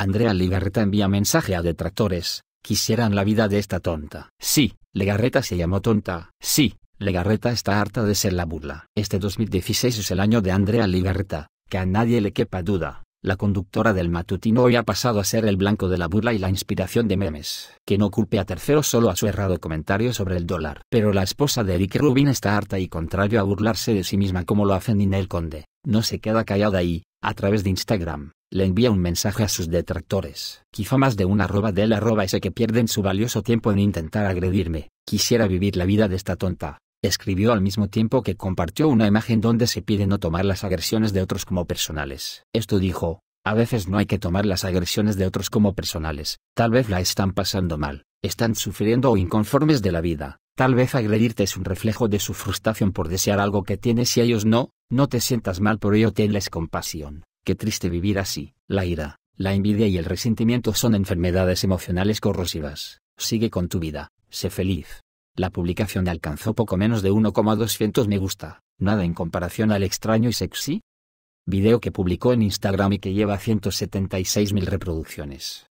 Andrea Ligarreta envía mensaje a detractores, quisieran la vida de esta tonta. Sí, Legarreta se llamó tonta. Sí, Legarreta está harta de ser la burla. Este 2016 es el año de Andrea Ligarreta, que a nadie le quepa duda. La conductora del matutino hoy ha pasado a ser el blanco de la burla y la inspiración de memes. Que no culpe a terceros solo a su errado comentario sobre el dólar. Pero la esposa de Eric Rubin está harta y contrario a burlarse de sí misma como lo hace el Conde. No se queda callada ahí, a través de Instagram, le envía un mensaje a sus detractores. Quizá más de una arroba del arroba ese que pierden su valioso tiempo en intentar agredirme. Quisiera vivir la vida de esta tonta. Escribió al mismo tiempo que compartió una imagen donde se pide no tomar las agresiones de otros como personales. Esto dijo, a veces no hay que tomar las agresiones de otros como personales, tal vez la están pasando mal, están sufriendo o inconformes de la vida, tal vez agredirte es un reflejo de su frustración por desear algo que tienes y ellos no, no te sientas mal por ello, tenles compasión. Qué triste vivir así. La ira, la envidia y el resentimiento son enfermedades emocionales corrosivas. Sigue con tu vida. Sé feliz. La publicación alcanzó poco menos de 1,200 me gusta, nada en comparación al extraño y sexy video que publicó en Instagram y que lleva 176.000 reproducciones.